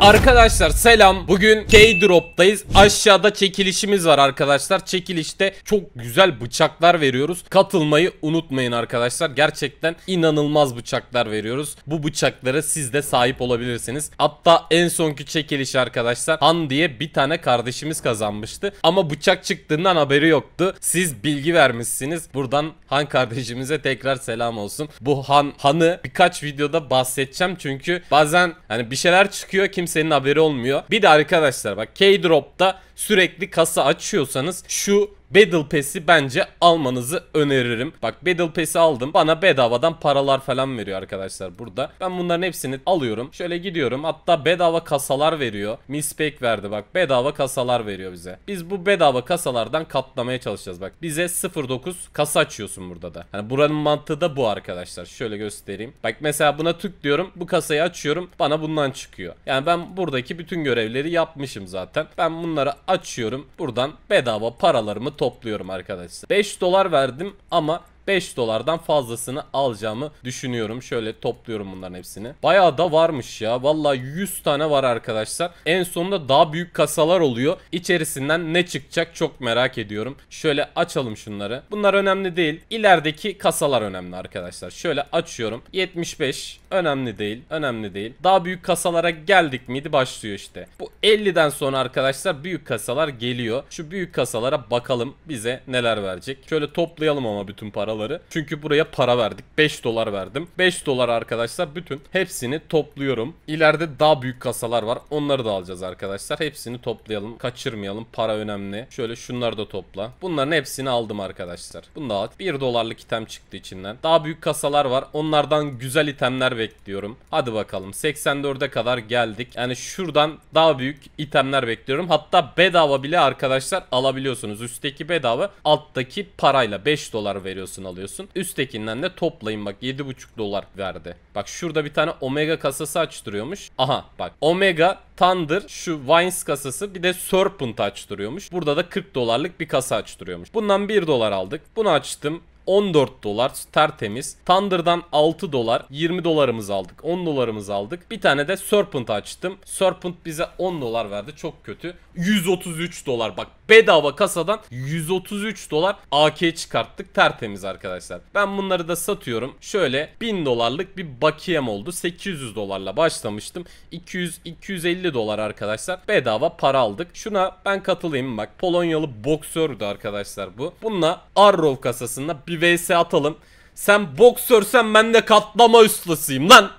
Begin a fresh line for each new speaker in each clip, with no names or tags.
Arkadaşlar selam. Bugün K-Drop'tayız. Aşağıda çekilişimiz var arkadaşlar. Çekilişte çok güzel bıçaklar veriyoruz. Katılmayı unutmayın arkadaşlar. Gerçekten inanılmaz bıçaklar veriyoruz. Bu bıçaklara siz de sahip olabilirsiniz. Hatta en sonki çekiliş arkadaşlar Han diye bir tane kardeşimiz kazanmıştı. Ama bıçak çıktığından haberi yoktu. Siz bilgi vermişsiniz. Buradan Han kardeşimize tekrar selam olsun. Bu Han Han'ı birkaç videoda bahsedeceğim çünkü bazen hani bir şeyler çıkıyor kim kimsenin haberi olmuyor. Bir de arkadaşlar bak K-Drop'ta sürekli kasa açıyorsanız şu Battle Pass'i bence almanızı öneririm. Bak Battle Pass'i aldım. Bana bedavadan paralar falan veriyor arkadaşlar burada. Ben bunların hepsini alıyorum. Şöyle gidiyorum. Hatta bedava kasalar veriyor. Mispek verdi bak. Bedava kasalar veriyor bize. Biz bu bedava kasalardan katlamaya çalışacağız bak. Bize 0.9 kasa açıyorsun burada da. Hani buranın mantığı da bu arkadaşlar. Şöyle göstereyim. Bak mesela buna tık diyorum. Bu kasayı açıyorum. Bana bundan çıkıyor. Yani ben buradaki bütün görevleri yapmışım zaten. Ben bunları açıyorum. Buradan bedava paralarımı topluyorum arkadaşlar. 5 dolar verdim ama 5 dolardan fazlasını alacağımı düşünüyorum. Şöyle topluyorum bunların hepsini. Bayağı da varmış ya. Valla 100 tane var arkadaşlar. En sonunda daha büyük kasalar oluyor. İçerisinden ne çıkacak çok merak ediyorum. Şöyle açalım şunları. Bunlar önemli değil. İlerideki kasalar önemli arkadaşlar. Şöyle açıyorum. 75 önemli değil. Önemli değil. Daha büyük kasalara geldik miydi başlıyor işte. Bu 50'den sonra arkadaşlar büyük kasalar geliyor. Şu büyük kasalara bakalım bize neler verecek. Şöyle toplayalım ama bütün paraları paraları. Çünkü buraya para verdik. 5 dolar verdim. 5 dolar arkadaşlar bütün hepsini topluyorum. İleride daha büyük kasalar var. Onları da alacağız arkadaşlar. Hepsini toplayalım. Kaçırmayalım. Para önemli. Şöyle şunları da topla. Bunların hepsini aldım arkadaşlar. Bunu da al. 1 dolarlık item çıktı içinden. Daha büyük kasalar var. Onlardan güzel itemler bekliyorum. Hadi bakalım. 84'e kadar geldik. Yani şuradan daha büyük itemler bekliyorum. Hatta bedava bile arkadaşlar alabiliyorsunuz. Üstteki bedava alttaki parayla 5 dolar veriyorsunuz satın alıyorsun. Üsttekinden de toplayın bak 7,5 dolar verdi. Bak şurada bir tane Omega kasası açtırıyormuş. Aha bak Omega Thunder şu Vines kasası bir de Serpent açtırıyormuş. Burada da 40 dolarlık bir kasa açtırıyormuş. Bundan 1 dolar aldık. Bunu açtım. 14 dolar tertemiz. Thunder'dan 6 dolar 20 dolarımız aldık 10 dolarımız aldık. Bir tane de Serpent açtım. Serpent bize 10 dolar verdi çok kötü. 133 dolar bak bedava kasadan 133 dolar AK çıkarttık tertemiz arkadaşlar. Ben bunları da satıyorum. Şöyle 1000 dolarlık bir bakiyem oldu. 800 dolarla başlamıştım. 200-250 dolar arkadaşlar bedava para aldık. Şuna ben katılayım bak Polonyalı boksördü arkadaşlar bu. Bununla Arrow kasasında bir bir vs atalım. Sen boksörsen ben de katlama ustasıyım lan.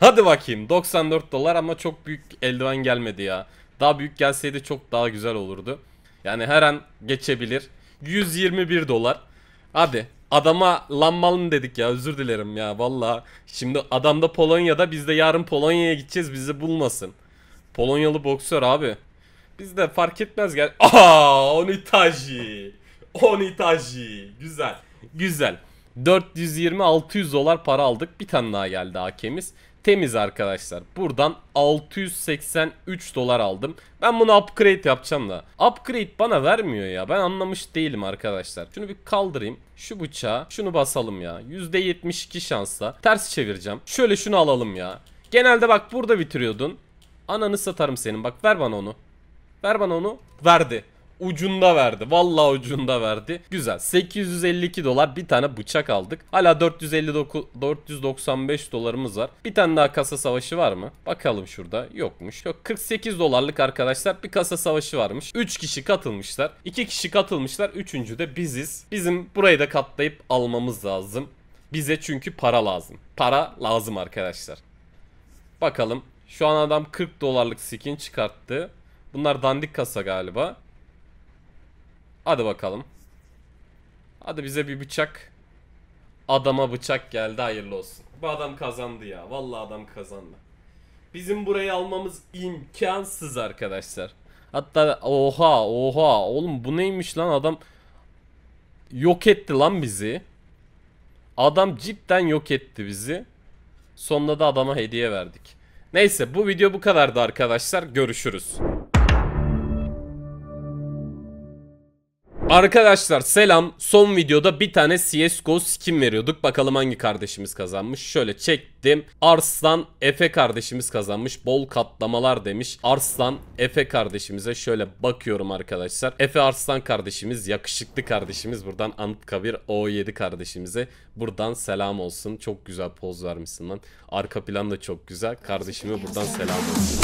Hadi bakayım 94 dolar ama çok büyük eldiven gelmedi ya. Daha büyük gelseydi çok daha güzel olurdu. Yani her an geçebilir. 121 dolar. Hadi adama lanmalım dedik ya özür dilerim ya valla. Şimdi adam da Polonya'da biz de yarın Polonya'ya gideceğiz bizi bulmasın. Polonyalı boksör abi. Biz de fark etmez gel. Aa Onitaji. Onitaji. Güzel. Güzel. 420-600 dolar para aldık. Bir tane daha geldi hakemiz. Temiz arkadaşlar. Buradan 683 dolar aldım. Ben bunu upgrade yapacağım da. Upgrade bana vermiyor ya. Ben anlamış değilim arkadaşlar. Şunu bir kaldırayım. Şu bıçağı. Şunu basalım ya. %72 şansla. Ters çevireceğim. Şöyle şunu alalım ya. Genelde bak burada bitiriyordun. Ananı satarım senin. Bak ver bana onu. Ver bana onu. Verdi ucunda verdi. Valla ucunda verdi. Güzel. 852 dolar bir tane bıçak aldık. Hala 459 495 dolarımız var. Bir tane daha kasa savaşı var mı? Bakalım şurada. Yokmuş. Yok 48 dolarlık arkadaşlar bir kasa savaşı varmış. 3 kişi katılmışlar. 2 kişi katılmışlar. Üçüncü de biziz. Bizim burayı da katlayıp almamız lazım. Bize çünkü para lazım. Para lazım arkadaşlar. Bakalım. Şu an adam 40 dolarlık skin çıkarttı. Bunlar dandik kasa galiba. Hadi bakalım. Hadi bize bir bıçak. Adama bıçak geldi hayırlı olsun. Bu adam kazandı ya. Vallahi adam kazandı. Bizim burayı almamız imkansız arkadaşlar. Hatta oha oha oğlum bu neymiş lan adam yok etti lan bizi. Adam cidden yok etti bizi. Sonunda da adama hediye verdik. Neyse bu video bu kadardı arkadaşlar. Görüşürüz. Arkadaşlar selam. Son videoda bir tane CSGO skin veriyorduk. Bakalım hangi kardeşimiz kazanmış. Şöyle çektim. Arslan Efe kardeşimiz kazanmış. Bol katlamalar demiş. Arslan Efe kardeşimize şöyle bakıyorum arkadaşlar. Efe Arslan kardeşimiz, yakışıklı kardeşimiz. Buradan Anıtkabir O7 kardeşimize buradan selam olsun. Çok güzel poz vermişsin lan. Arka plan da çok güzel. Kardeşime buradan selam olsun.